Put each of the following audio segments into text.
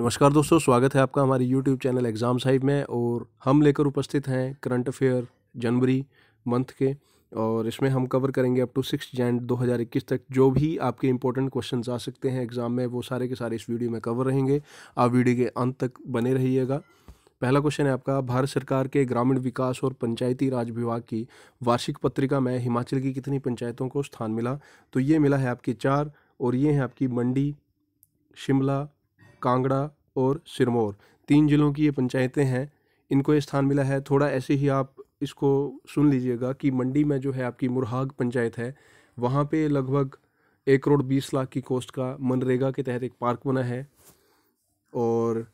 नमस्कार दोस्तों स्वागत है आपका हमारे यूट्यूब चैनल एग्ज़ाम साइव में और हम लेकर उपस्थित हैं करंट अफेयर जनवरी मंथ के और इसमें हम कवर करेंगे अप टू सिक्स जैन 2021 तक जो भी आपके इंपॉर्टेंट क्वेश्चन आ सकते हैं एग्ज़ाम में वो सारे के सारे इस वीडियो में कवर रहेंगे आप वीडियो के अंत तक बने रहिएगा पहला क्वेश्चन है आपका भारत सरकार के ग्रामीण विकास और पंचायती राज विभाग की वार्षिक पत्रिका में हिमाचल की कितनी पंचायतों को स्थान मिला तो ये मिला है आपकी चार और ये हैं आपकी मंडी शिमला कांगड़ा और सिरमौर तीन ज़िलों की ये पंचायतें हैं इनको ये स्थान मिला है थोड़ा ऐसे ही आप इसको सुन लीजिएगा कि मंडी में जो है आपकी मुरहाग पंचायत है वहाँ पे लगभग एक करोड़ बीस लाख की कोस्ट का मनरेगा के तहत एक पार्क बना है और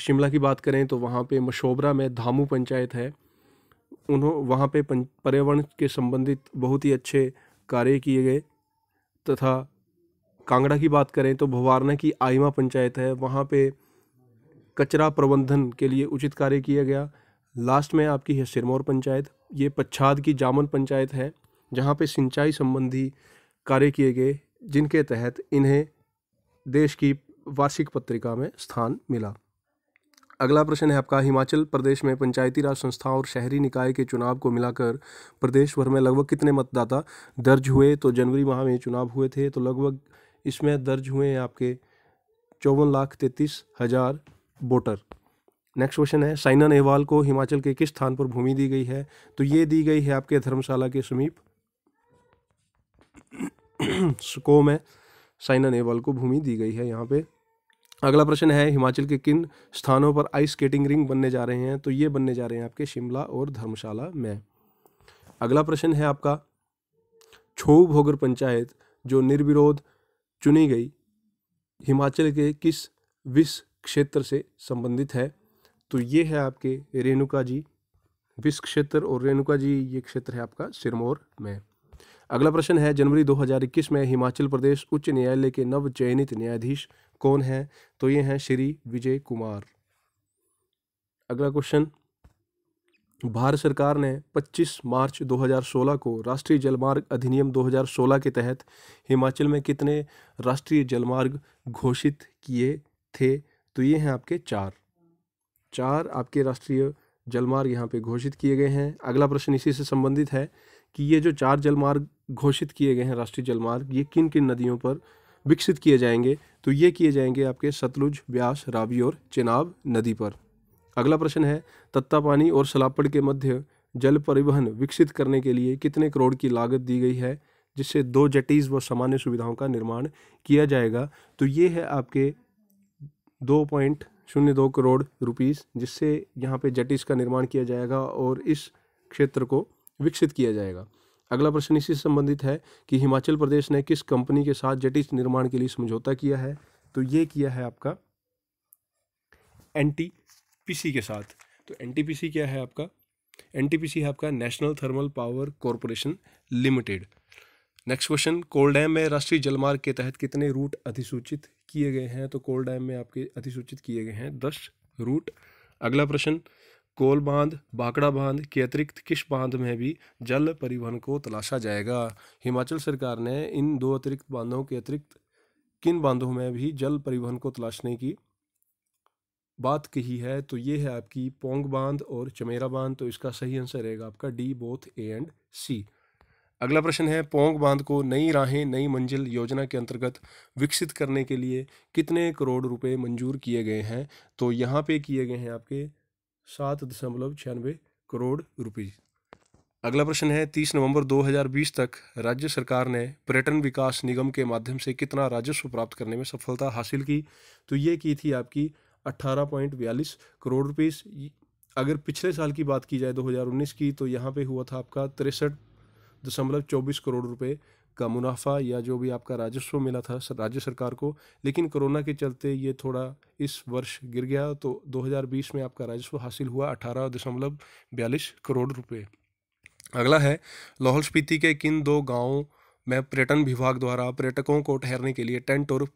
शिमला की बात करें तो वहाँ पे मशोबरा में धामू पंचायत है उन्हों वहाँ पे पर्यावरण के संबंधित बहुत ही अच्छे कार्य किए गए तथा कांगड़ा की बात करें तो भवारना की आइमा पंचायत है वहाँ पे कचरा प्रबंधन के लिए उचित कार्य किया गया लास्ट में आपकी है सिरमौर पंचायत ये पच्छाद की जामन पंचायत है जहाँ पे सिंचाई संबंधी कार्य किए गए जिनके तहत इन्हें देश की वार्षिक पत्रिका में स्थान मिला अगला प्रश्न है आपका हिमाचल प्रदेश में पंचायती राज संस्थाओं और शहरी निकाय के चुनाव को मिलाकर प्रदेश भर में लगभग कितने मतदाता दर्ज हुए तो जनवरी माह में चुनाव हुए थे तो लगभग इसमें दर्ज हुए हैं आपके चौवन लाख तैंतीस हज़ार वोटर नेक्स्ट क्वेश्चन है साइना नेहवाल को हिमाचल के किस स्थान पर भूमि दी गई है तो ये दी गई है आपके धर्मशाला के समीप स्को में साइना नेहवाल को भूमि दी गई है यहाँ पे अगला प्रश्न है हिमाचल के किन स्थानों पर आइस स्केटिंग रिंग बनने जा रहे हैं तो ये बनने जा रहे हैं आपके शिमला और धर्मशाला में अगला प्रश्न है आपका छो भोगर पंचायत जो निर्विरोध चुनी गई हिमाचल के किस विश्व क्षेत्र से संबंधित है तो ये है आपके रेणुका जी विश्व क्षेत्र और रेणुका जी ये क्षेत्र है आपका सिरमौर में अगला प्रश्न है जनवरी 2021 में हिमाचल प्रदेश उच्च न्यायालय के नव चयनित न्यायाधीश कौन है तो ये हैं श्री विजय कुमार अगला क्वेश्चन भारत सरकार ने 25 मार्च 2016 को राष्ट्रीय जलमार्ग अधिनियम 2016 के तहत हिमाचल में कितने राष्ट्रीय जलमार्ग घोषित किए थे तो ये हैं आपके चार चार आपके राष्ट्रीय जलमार्ग यहाँ पे घोषित किए गए हैं अगला प्रश्न इसी से संबंधित है कि ये जो चार जलमार्ग घोषित किए गए हैं राष्ट्रीय जलमार्ग ये किन किन नदियों पर विकसित किए जाएंगे तो ये किए जाएंगे आपके सतलुज ब्यास रावी और चेनाब नदी पर अगला प्रश्न है तत्ता पानी और सलापड़ के मध्य जल परिवहन विकसित करने के लिए कितने करोड़ की लागत दी गई है जिससे दो जटीज़ व सामान्य सुविधाओं का निर्माण किया जाएगा तो ये है आपके दो पॉइंट शून्य दो करोड़ रुपीस जिससे यहाँ पे जटीज़ का निर्माण किया जाएगा और इस क्षेत्र को विकसित किया जाएगा अगला प्रश्न इसी संबंधित है कि हिमाचल प्रदेश ने किस कंपनी के साथ जटीज निर्माण के लिए समझौता किया है तो ये किया है आपका एंटी पीसी के साथ तो एनटीपीसी क्या है आपका एनटीपीसी है आपका National Thermal Power Corporation Limited next question Kol dam में राष्ट्रीय जलमार्ग के तहत कितने रूट अधिसूचित किए गए हैं तो कोल डैम में आपके अधिसूचित किए गए हैं दस रूट अगला प्रश्न कोल बांध बाकड़ा बांध के अतिरिक्त किस बांध में भी जल परिवहन को तलाशा जाएगा हिमाचल सरकार ने इन दो अतिरिक्त बांधों के अतिरिक्त किन बांधों में भी जल परिवहन को तलाशने की बात कही है तो ये है आपकी पोंग बांध और चमेरा बांध तो इसका सही आंसर रहेगा आपका D both A and C अगला प्रश्न है पोंग बांध को नई राहें नई मंजिल योजना के अंतर्गत विकसित करने के लिए कितने करोड़ रुपए मंजूर किए गए हैं तो यहाँ पे किए गए हैं आपके सात दशमलव छियानवे करोड़ रुपये अगला प्रश्न है तीस नवंबर 2020 तक राज्य सरकार ने पर्यटन विकास निगम के माध्यम से कितना राजस्व प्राप्त करने में सफलता हासिल की तो ये की थी आपकी अट्ठारह करोड़ रुपीस अगर पिछले साल की बात की जाए 2019 की तो यहाँ पे हुआ था आपका तिरसठ दशमलव चौबीस करोड़ रुपए का मुनाफा या जो भी आपका राजस्व मिला था राज्य सरकार को लेकिन कोरोना के चलते ये थोड़ा इस वर्ष गिर गया तो 2020 में आपका राजस्व हासिल हुआ अठारह दशमलव बयालीस करोड़ रुपए अगला है लाहौल स्पीति के किन दो गाँवों में पर्यटन विभाग द्वारा पर्यटकों को ठहरने के लिए टेंट और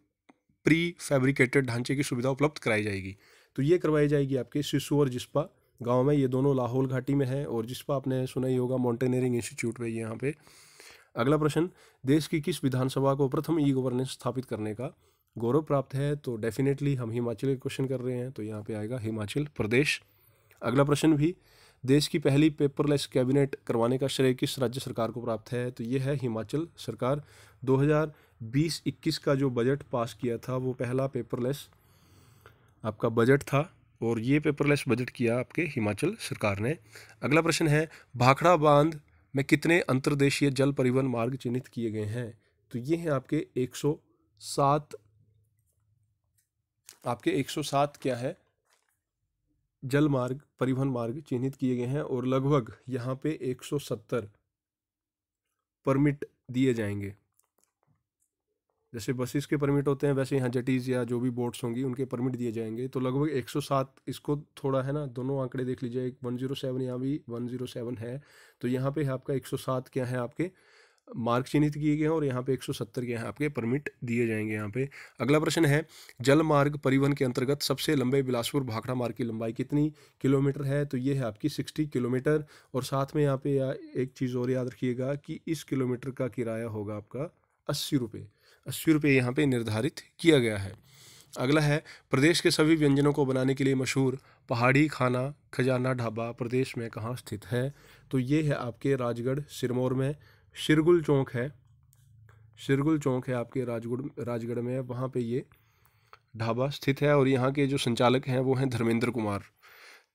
प्री फैब्रिकेटेड ढांचे की सुविधा उपलब्ध कराई जाएगी तो ये करवाई जाएगी आपके सिसु और जिस्पा गाँव में ये दोनों लाहौल घाटी में है और जिसपा आपने सुना ही होगा माउंटेनियरिंग इंस्टीट्यूट में यहाँ पे अगला प्रश्न देश की किस विधानसभा को प्रथम ई गवर्नेंस स्थापित करने का गौरव प्राप्त है तो डेफिनेटली हम हिमाचल के क्वेश्चन कर रहे हैं तो यहाँ पे आएगा हिमाचल प्रदेश अगला प्रश्न भी देश की पहली पेपरलेस कैबिनेट करवाने का श्रेय किस राज्य सरकार को प्राप्त है तो ये है हिमाचल सरकार 2020-21 का जो बजट पास किया था वो पहला पेपरलेस आपका बजट था और ये पेपरलेस बजट किया आपके हिमाचल सरकार ने अगला प्रश्न है भाखड़ा बांध में कितने अंतर्देशीय जल परिवहन मार्ग चिन्हित किए गए हैं तो ये हैं आपके 107 आपके 107 क्या है जल मार्ग परिवहन मार्ग चिन्हित किए गए हैं और लगभग यहाँ पे 170 परमिट दिए जाएंगे जैसे बसेस के परमिट होते हैं वैसे यहाँ जटीज या जो भी बोट्स होंगी उनके परमिट दिए जाएंगे तो लगभग 107 इसको थोड़ा है ना दोनों आंकड़े देख लीजिए एक वन जीरो सेवन यहाँ भी वन जीरो सेवन है तो यहाँ पे है आपका 107 क्या है आपके मार्क चिन्हित किए गए हैं और यहाँ पे 170 के यहाँ आपके परमिट दिए जाएंगे यहाँ पे अगला प्रश्न है जल मार्ग परिवहन के अंतर्गत सबसे लंबे बिलासपुर भाखड़ा मार्ग की लंबाई कितनी किलोमीटर है तो ये है आपकी 60 किलोमीटर और साथ में यहाँ पे या एक चीज़ और याद रखिएगा कि इस किलोमीटर का किराया होगा आपका अस्सी रुपये अस्सी रुपये यहाँ पर निर्धारित किया गया है अगला है प्रदेश के सभी व्यंजनों को बनाने के लिए मशहूर पहाड़ी खाना खजाना ढाबा प्रदेश में कहाँ स्थित है तो ये है आपके राजगढ़ सिरमौर में शिरगुल चौक है शिरगुल चौक है आपके राजगढ़ राजगढ़ में वहाँ पे ये ढाबा स्थित है और यहाँ के जो संचालक हैं वो हैं धर्मेंद्र कुमार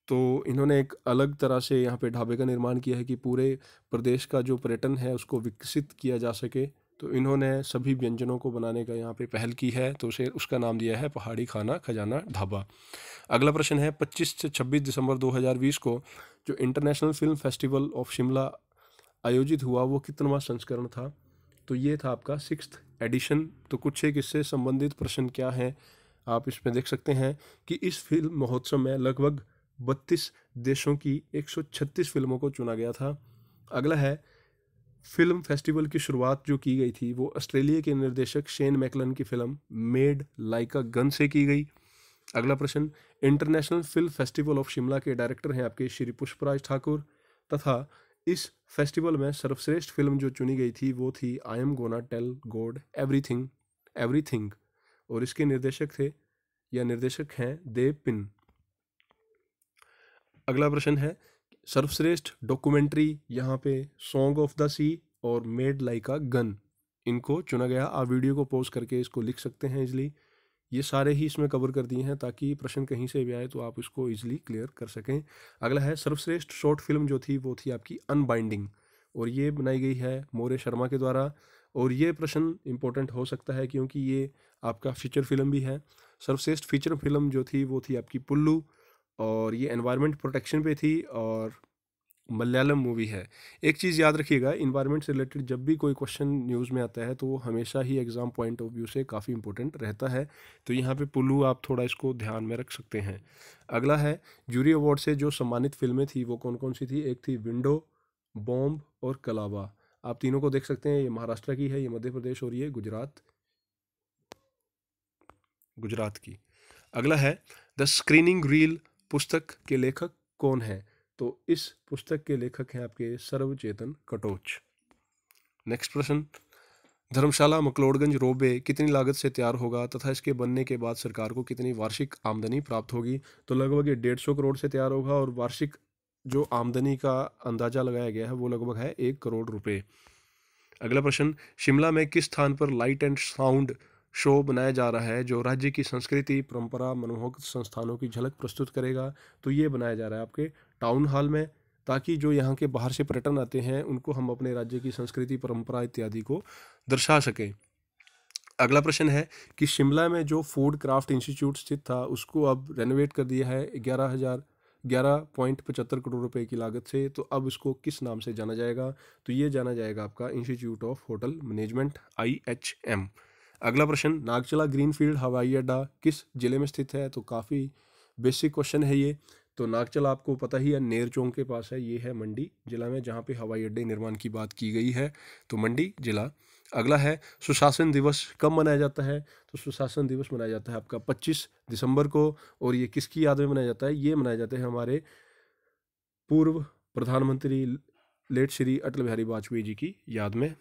तो इन्होंने एक अलग तरह से यहाँ पे ढाबे का निर्माण किया है कि पूरे प्रदेश का जो पर्यटन है उसको विकसित किया जा सके तो इन्होंने सभी व्यंजनों को बनाने का यहाँ पे पहल की है तो उसे उसका नाम दिया है पहाड़ी खाना खजाना ढाबा अगला प्रश्न है 25 से 26 दिसंबर 2020 को जो International Film Festival of Shimla आयोजित हुआ वो कितनवा संस्करण था तो ये था आपका सिक्स एडिशन तो कुछ एक इससे संबंधित प्रश्न क्या है आप इसमें देख सकते हैं कि इस फिल्म महोत्सव में लगभग बत्तीस देशों की 136 फिल्मों को चुना गया था अगला है फिल्म फेस्टिवल की शुरुआत जो की गई थी वो ऑस्ट्रेलिया के निर्देशक शेन मैकलन की फिल्म मेड लाइका गन से की गई अगला प्रश्न International Film Festival of Shimla के डायरेक्टर हैं आपके श्री पुष्पराज ठाकुर तथा इस फेस्टिवल में सर्वश्रेष्ठ फिल्म जो चुनी गई थी वो थी I am gonna tell God everything everything और इसके निर्देशक थे या निर्देशक हैं देव पिन अगला प्रश्न है सर्वश्रेष्ठ डॉक्यूमेंट्री यहाँ पे सॉन्ग ऑफ द सी और मेड लाइक अ गन इनको चुना गया आप वीडियो को पॉज करके इसको लिख सकते हैं इजली ये सारे ही इसमें कवर कर दिए हैं ताकि प्रश्न कहीं से भी आए तो आप इसको ईजिली क्लियर कर सकें अगला है सर्वश्रेष्ठ शॉर्ट फिल्म जो थी वो थी आपकी अनबाइंडिंग और ये बनाई गई है मोरे शर्मा के द्वारा और ये प्रश्न इम्पोर्टेंट हो सकता है क्योंकि ये आपका फीचर फिल्म भी है सर्वश्रेष्ठ फीचर फिल्म जो थी वो थी आपकी पुल्लू और ये एनवायरनमेंट प्रोटेक्शन पे थी और मलयालम मूवी है एक चीज़ याद रखिएगा इन्वायरमेंट से रिलेटेड जब भी कोई क्वेश्चन न्यूज़ में आता है तो वो हमेशा ही एग्ज़ाम पॉइंट ऑफ व्यू से काफ़ी इंपॉर्टेंट रहता है तो यहाँ पे पुलू आप थोड़ा इसको ध्यान में रख सकते हैं अगला है जूरी अवार्ड से जो सम्मानित फिल्में थी वो कौन कौन सी थी एक थी विंडो बॉम्ब और कलावा आप तीनों को देख सकते हैं ये महाराष्ट्र की है ये मध्य प्रदेश और ये गुजरात गुजरात की अगला है द स्क्रीनिंग रील पुस्तक के लेखक कौन है तो इस पुस्तक के लेखक हैं आपके सर्वचेतन कटोच नेक्स्ट प्रश्न धर्मशाला मकलोड़गंज रोबे कितनी लागत से तैयार होगा तथा इसके बनने के बाद सरकार को कितनी वार्षिक आमदनी प्राप्त होगी तो लगभग ये डेढ़ सौ करोड़ से तैयार होगा और वार्षिक जो आमदनी का अंदाजा लगाया गया है वो लगभग है एक करोड़ रुपये अगला प्रश्न शिमला में किस स्थान पर लाइट एंड साउंड शो बनाया जा रहा है जो राज्य की संस्कृति परंपरा मनमोहक संस्थानों की झलक प्रस्तुत करेगा तो ये बनाया जा रहा है आपके टाउन हॉल में ताकि जो यहाँ के बाहर से पर्यटन आते हैं उनको हम अपने राज्य की संस्कृति परंपरा इत्यादि को दर्शा सकें अगला प्रश्न है कि शिमला में जो फूड क्राफ्ट इंस्टीट्यूट स्थित था उसको अब रेनोवेट कर दिया है ग्यारह हज़ार ग्यारह पॉइंट पचहत्तर करोड़ रुपए की लागत से तो अब इसको किस नाम से जाना जाएगा तो ये जाना जाएगा आपका Institute of Hotel Management I H M अगला प्रश्न नागचला ग्रीनफील्ड हवाई अड्डा किस जिले में स्थित है तो काफ़ी बेसिक क्वेश्चन है ये तो नागचल आपको पता ही है नेर चौंक के पास है ये है मंडी जिला में जहाँ पे हवाई अड्डे निर्माण की बात की गई है तो मंडी जिला अगला है सुशासन दिवस कब मनाया जाता है तो सुशासन दिवस मनाया जाता है आपका 25 दिसंबर को और ये किसकी याद में मनाया जाता है ये मनाया जाता है हमारे पूर्व प्रधानमंत्री लेट श्री अटल बिहारी वाजपेयी जी की याद में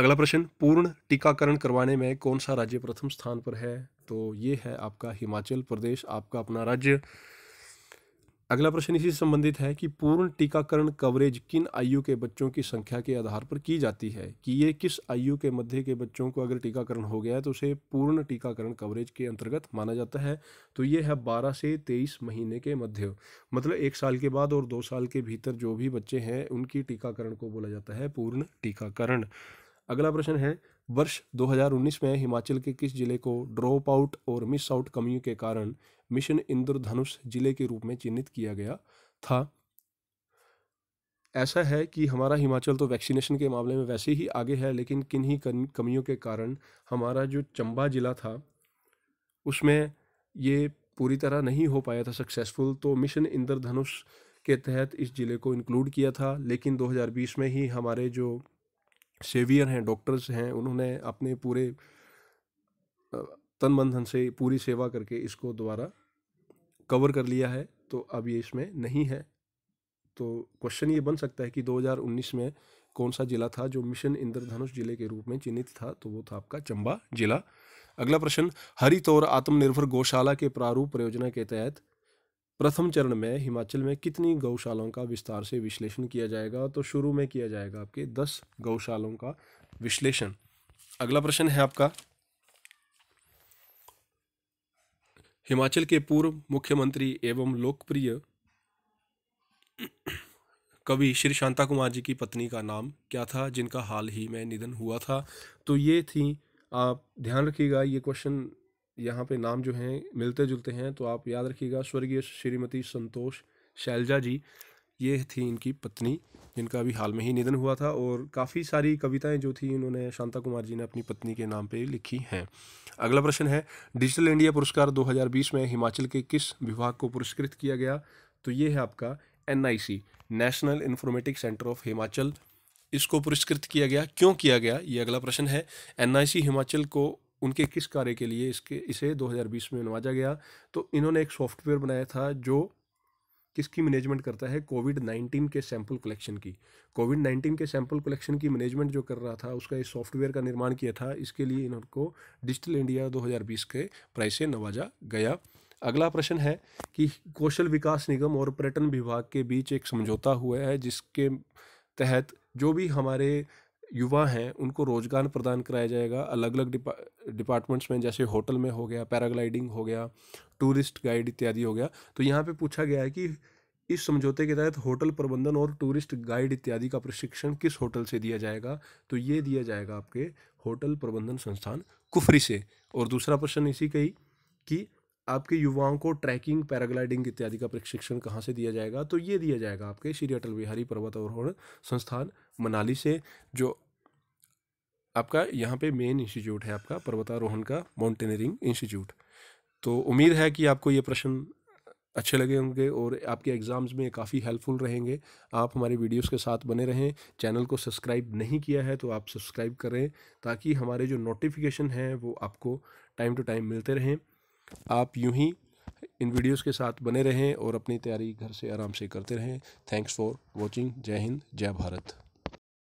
अगला प्रश्न पूर्ण टीकाकरण करवाने में कौन सा राज्य प्रथम स्थान पर है तो ये है आपका हिमाचल प्रदेश आपका अपना राज्य अगला प्रश्न इसी से संबंधित है कि पूर्ण टीकाकरण कवरेज किन आयु के बच्चों की संख्या के आधार पर की जाती है कि ये किस आयु के मध्य के बच्चों को अगर टीकाकरण हो गया है तो उसे पूर्ण टीकाकरण कवरेज के अंतर्गत माना जाता है तो ये है बारह से तेईस महीने के मध्य मतलब एक साल के बाद और दो साल के भीतर जो भी बच्चे हैं उनकी टीकाकरण को बोला जाता है पूर्ण टीकाकरण अगला प्रश्न है वर्ष 2019 में हिमाचल के किस जिले को ड्रॉप आउट और मिस आउट कमियों के कारण मिशन इंद्रधनुष जिले के रूप में चिन्हित किया गया था ऐसा है कि हमारा हिमाचल तो वैक्सीनेशन के मामले में वैसे ही आगे है लेकिन किन ही कमियों के कारण हमारा जो चंबा ज़िला था उसमें ये पूरी तरह नहीं हो पाया था सक्सेसफुल तो मिशन इंद्रधनुष के तहत इस ज़िले को इंक्लूड किया था लेकिन 2020 में ही हमारे जो सेवियर हैं डॉक्टर्स हैं उन्होंने अपने पूरे तन बंधन से पूरी सेवा करके इसको दोबारा कवर कर लिया है तो अब ये इसमें नहीं है तो क्वेश्चन ये बन सकता है कि 2019 में कौन सा जिला था जो मिशन इंद्रधनुष जिले के रूप में चिन्हित था तो वो था आपका चंबा जिला अगला प्रश्न हरित और आत्मनिर्भर गौशाला के प्रारूप परियोजना के तहत प्रथम चरण में हिमाचल में कितनी गौशालाओं का विस्तार से विश्लेषण किया जाएगा तो शुरू में किया जाएगा आपके दस गौशालाओं का विश्लेषण अगला प्रश्न है आपका हिमाचल के पूर्व मुख्यमंत्री एवं लोकप्रिय कवि श्री शांता कुमार जी की पत्नी का नाम क्या था जिनका हाल ही में निधन हुआ था तो ये थी आप ध्यान रखिएगा ये क्वेश्चन यहाँ पे नाम जो हैं मिलते जुलते हैं तो आप याद रखिएगा स्वर्गीय श्रीमती संतोष शैलजा जी ये थी इनकी पत्नी जिनका अभी हाल में ही निधन हुआ था और काफ़ी सारी कविताएं जो थी इन्होंने शांता कुमार जी ने अपनी पत्नी के नाम पे लिखी हैं अगला प्रश्न है डिजिटल इंडिया पुरस्कार 2020 में हिमाचल के किस विभाग को पुरस्कृत किया गया तो ये है आपका N National Informatic Centre of Himachal इसको पुरस्कृत किया गया क्यों किया गया ये अगला प्रश्न है एन हिमाचल को उनके किस कार्य के लिए इसके इसे 2020 में नवाजा गया तो इन्होंने एक सॉफ्टवेयर बनाया था जो किसकी मैनेजमेंट करता है कोविड नाइन्टीन के सैंपल कलेक्शन की कोविड नाइन्टीन के सैंपल कलेक्शन की मैनेजमेंट जो कर रहा था उसका इस सॉफ्टवेयर का निर्माण किया था इसके लिए इनको डिजिटल इंडिया 2020 के प्राइस से नवाजा गया अगला प्रश्न है कि कौशल विकास निगम और पर्यटन विभाग के बीच एक समझौता हुआ है जिसके तहत जो भी हमारे युवा हैं उनको रोज़गार प्रदान कराया जाएगा अलग अलग डिपा, डिपार्टमेंट्स में जैसे होटल में हो गया पैराग्लाइडिंग हो गया टूरिस्ट गाइड इत्यादि हो गया तो यहाँ पे पूछा गया है कि इस समझौते के तहत होटल प्रबंधन और टूरिस्ट गाइड इत्यादि का प्रशिक्षण किस होटल से दिया जाएगा तो ये दिया जाएगा आपके होटल प्रबंधन संस्थान कुफरी से और दूसरा प्रश्न इसी का ही कि आपके युवाओं को ट्रैकिंग पैराग्लाइडिंग इत्यादि का प्रशिक्षण कहाँ से दिया जाएगा तो ये दिया जाएगा आपके श्री अटल बिहारी पर्वतारोहण संस्थान मनाली से जो आपका यहाँ पे मेन इंस्टीट्यूट है आपका पर्वतारोहण का माउंटेनियरिंग इंस्टीट्यूट तो उम्मीद है कि आपको ये प्रश्न अच्छे लगे होंगे और आपके एग्ज़ाम्स में काफ़ी हेल्पफुल रहेंगे आप हमारे वीडियोस के साथ बने रहें चैनल को सब्सक्राइब नहीं किया है तो आप सब्सक्राइब करें ताकि हमारे जो नोटिफिकेशन हैं वो आपको टाइम टू टाइम मिलते रहें आप यूं ही इन वीडियोस के साथ बने रहें और अपनी तैयारी घर से आराम से करते रहें थैंक्स फॉर वॉचिंग जय हिंद जय भारत